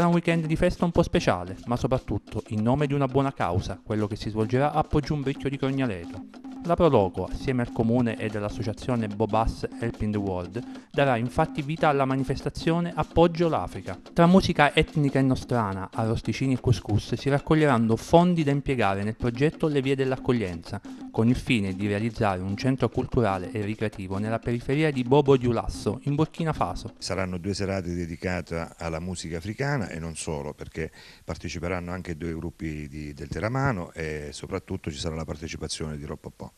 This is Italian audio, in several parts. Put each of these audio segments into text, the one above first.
sarà un weekend di festa un po' speciale, ma soprattutto in nome di una buona causa, quello che si svolgerà a Poggiumbecchio di Cognareto. La Proloco, assieme al comune e all'associazione Bobas Helping the World, darà infatti vita alla manifestazione Appoggio l'Africa. Tra musica etnica e nostrana, arrosticini e couscous si raccoglieranno fondi da impiegare nel progetto Le Vie dell'Accoglienza, con il fine di realizzare un centro culturale e ricreativo nella periferia di Bobo Diulasso, in Burkina Faso. Saranno due serate dedicate alla musica africana e non solo, perché parteciperanno anche due gruppi di, del Teramano e soprattutto ci sarà la partecipazione di Roppopò.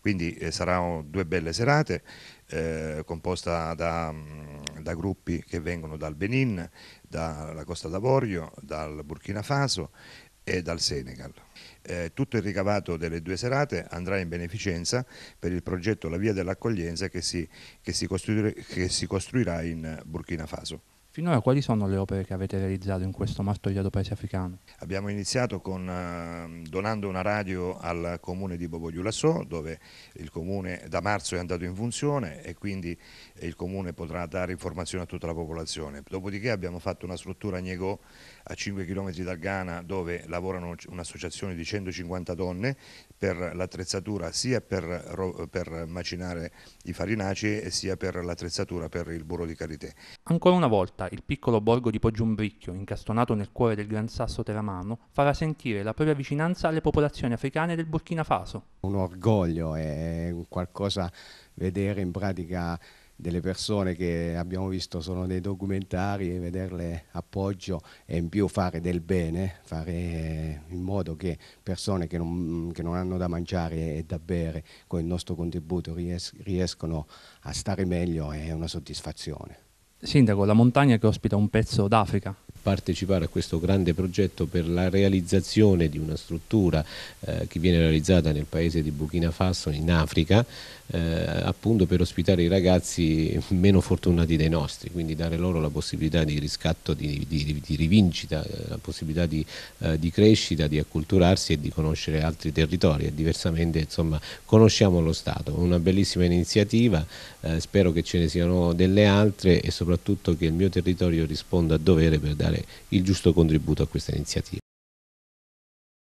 Quindi eh, saranno due belle serate eh, composta da, mm, da, gruppi che vengono dal Benin, dalla Costa d'Avorio, dal Burkina Faso e dal Senegal. Eh, tutto il ricavato delle due serate andrà in beneficenza per il progetto La Via dell'Accoglienza che, che, che si costruirà in Burkina Faso. Finora quali sono le opere che avete realizzato in questo martoriato paese africano? Abbiamo iniziato con, ehm, donando una radio al comune di Bobogliulassò dove il comune da marzo è andato in funzione e quindi il comune potrà dare informazioni a tutta la popolazione. Dopodiché abbiamo fatto una struttura a Niego a 5 km dal Ghana dove lavorano un'associazione di 150 donne per l'attrezzatura sia per, per, macinare i farinaci sia per l'attrezzatura per il burro di karité. Ancora una volta il piccolo borgo di Poggiumbricchio, incastonato nel cuore del Gran Sasso Teramano, farà sentire la propria vicinanza alle popolazioni africane del Burkina Faso. Un orgoglio, è qualcosa vedere in pratica delle persone che abbiamo visto solo nei documentari e vederle appoggio e in più fare del bene, fare in modo che persone che non, che non hanno da mangiare e da bere con il nostro contributo ries- riescono a stare meglio è una soddisfazione. Sindaco, la montagna che ospita un pezzo d'Africa, partecipare a questo grande progetto per la realizzazione di una struttura eh, che viene realizzata nel paese di Burkina Faso, in Africa, eh, appunto per ospitare i ragazzi meno fortunati dei nostri, quindi dare loro la possibilità di riscatto, di, di, di rivincita, eh, la possibilità di, eh, di, crescita, di acculturarsi e di conoscere altri territori e diversamente insomma conosciamo lo Stato. Una bellissima iniziativa, eh, spero che ce ne siano delle altre e soprattutto che il mio territorio risponda a dovere per dare dare il giusto contributo a questa iniziativa.